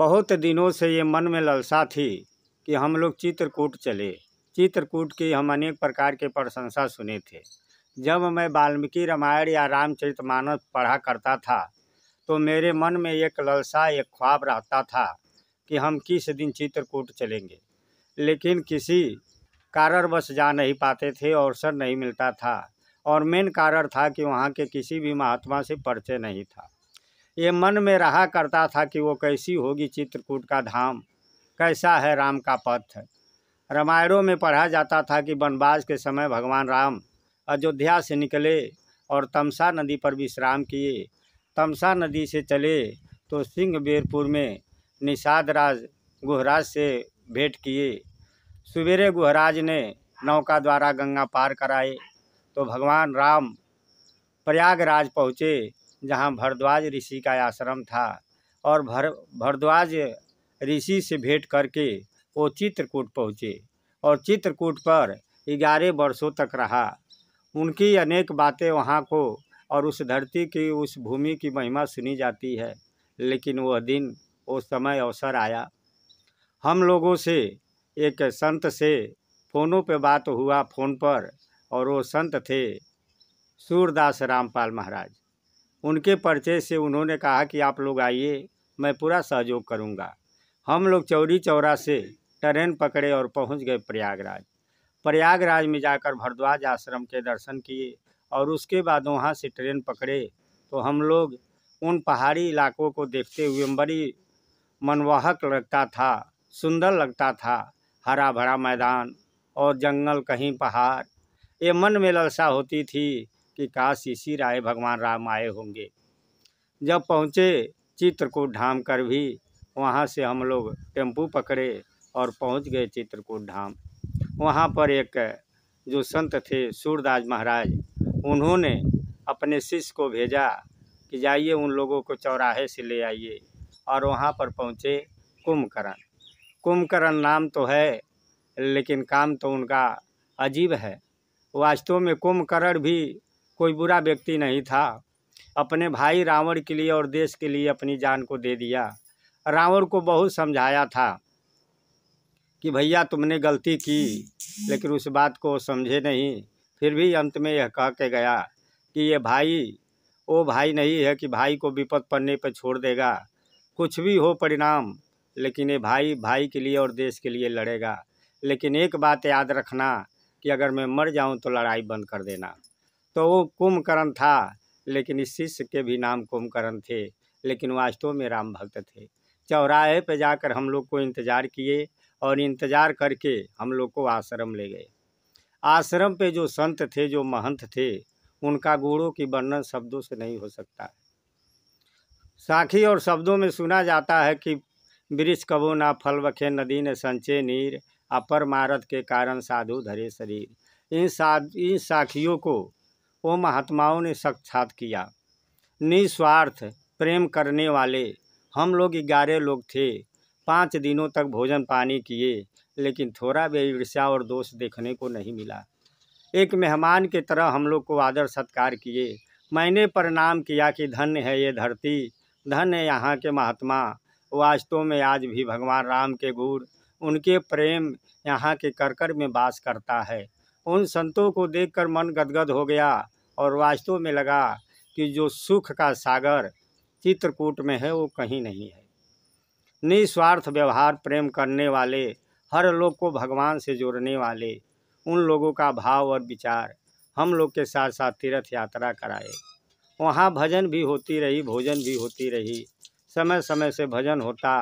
बहुत दिनों से ये मन में लालसा थी कि हम लोग चित्रकूट चले चित्रकूट की हम अनेक प्रकार के प्रशंसा सुने थे जब मैं वाल्मीकि रामायण या रामचरित मानस पढ़ा करता था तो मेरे मन में एक लालसा एक ख्वाब रहता था कि हम किस दिन चित्रकूट चलेंगे लेकिन किसी बस जा नहीं पाते थे अवसर नहीं मिलता था और मेन कारण था कि वहाँ के किसी भी महात्मा से परिचय नहीं था ये मन में रहा करता था कि वो कैसी होगी चित्रकूट का धाम कैसा है राम का पथ रामायणों में पढ़ा जाता था कि वनवास के समय भगवान राम अयोध्या से निकले और तमसा नदी पर विश्राम किए तमसा नदी से चले तो सिंह बेरपुर में निषाद राज गुहराज से भेंट किए सवेरे गुहराज ने नौका द्वारा गंगा पार कराए तो भगवान राम प्रयागराज पहुँचे जहाँ भरद्वाज ऋषि का आश्रम था और भर भरद्वाज ऋषि से भेंट करके वो चित्रकूट पहुँचे और चित्रकूट पर ग्यारह वर्षों तक रहा उनकी अनेक बातें वहाँ को और उस धरती की उस भूमि की महिमा सुनी जाती है लेकिन वह दिन वो समय अवसर आया हम लोगों से एक संत से फ़ोनों पे बात हुआ फ़ोन पर और वो संत थे सूरदास रामपाल महाराज उनके परिचय से उन्होंने कहा कि आप लोग आइए मैं पूरा सहयोग करूंगा। हम लोग चौरी चौरा से ट्रेन पकड़े और पहुंच गए प्रयागराज प्रयागराज में जाकर भरद्वाज आश्रम के दर्शन किए और उसके बाद वहाँ से ट्रेन पकड़े तो हम लोग उन पहाड़ी इलाकों को देखते हुए बड़ी मनवाहक लगता था सुंदर लगता था हरा भरा मैदान और जंगल कहीं पहाड़ ये मन में ललसा होती थी कि काश इसी राय भगवान राम आए होंगे जब पहुँचे चित्रकूट धाम कर भी वहाँ से हम लोग टेम्पू पकड़े और पहुँच गए चित्रकूट धाम वहाँ पर एक जो संत थे सूरदास महाराज उन्होंने अपने शिष्य को भेजा कि जाइए उन लोगों को चौराहे से ले आइए और वहाँ पर पहुँचे कुंभकर्ण कुंभकर्ण नाम तो है लेकिन काम तो उनका अजीब है वास्तव में कुंभकर्ण भी कोई बुरा व्यक्ति नहीं था अपने भाई रावण के लिए और देश के लिए अपनी जान को दे दिया रावण को बहुत समझाया था कि भैया तुमने गलती की लेकिन उस बात को समझे नहीं फिर भी अंत में यह कह के गया कि ये भाई वो भाई नहीं है कि भाई को विपद पड़ने पर छोड़ देगा कुछ भी हो परिणाम लेकिन ये भाई भाई के लिए और देश के लिए लड़ेगा लेकिन एक बात याद रखना कि अगर मैं मर जाऊँ तो लड़ाई बंद कर देना तो वो कुंभकर्ण था लेकिन इस शिष्य के भी नाम कुंभकर्ण थे लेकिन वास्तव में राम भक्त थे चौराहे पर जाकर हम लोग को इंतज़ार किए और इंतज़ार करके हम लोग को आश्रम ले गए आश्रम पे जो संत थे जो महंत थे उनका गुणों की वर्णन शब्दों से नहीं हो सकता साखी और शब्दों में सुना जाता है कि वृक्ष कबो ना फल बखे नदी ने संचे नीर अपर मारत के कारण साधु धरे शरीर इन साध इन साखियों को वो महात्माओं ने साक्षात किया निस्वार्थ प्रेम करने वाले हम लोग ग्यारह लोग थे पाँच दिनों तक भोजन पानी किए लेकिन थोड़ा भी ईर्ष्या और दोष देखने को नहीं मिला एक मेहमान के तरह हम लोग को आदर सत्कार किए मैंने प्रणाम किया कि धन्य है ये धरती धन्य है यहाँ के महात्मा वास्तव में आज भी भगवान राम के गुड़ उनके प्रेम यहाँ के करकर में बास करता है उन संतों को देखकर मन गदगद हो गया और वास्तव में लगा कि जो सुख का सागर चित्रकूट में है वो कहीं नहीं है निस्वार्थ व्यवहार प्रेम करने वाले हर लोग को भगवान से जोड़ने वाले उन लोगों का भाव और विचार हम लोग के साथ साथ तीर्थ यात्रा कराए वहाँ भजन भी होती रही भोजन भी होती रही समय समय से भजन होता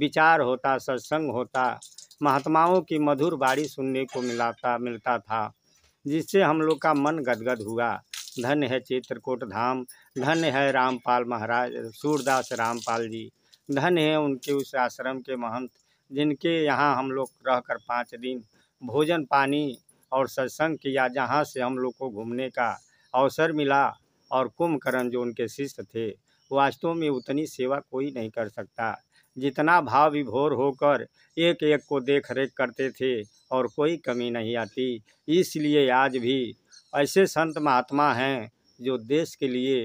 विचार होता सत्संग होता महात्माओं की मधुर बाड़ी सुनने को मिलाता मिलता था जिससे हम लोग का मन गदगद हुआ धन्य है चित्रकूट धाम धन्य है रामपाल महाराज सूरदास रामपाल जी धन्य है उनके उस आश्रम के महंत जिनके यहाँ हम लोग रह कर पाँच दिन भोजन पानी और सत्संग किया जहाँ से हम लोग को घूमने का अवसर मिला और कुंभकर्ण जो उनके शिष्य थे वास्तव में उतनी सेवा कोई नहीं कर सकता जितना भाव विभोर होकर एक एक को देख रेख करते थे और कोई कमी नहीं आती इसलिए आज भी ऐसे संत महात्मा हैं जो देश के लिए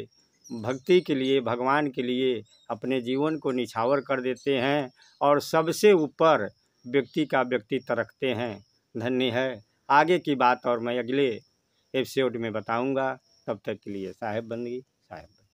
भक्ति के लिए भगवान के लिए अपने जीवन को निछावर कर देते हैं और सबसे ऊपर व्यक्ति का व्यक्तित्व रखते हैं धन्य है आगे की बात और मैं अगले एपिसोड में बताऊंगा तब तक के लिए साहेब बंदगी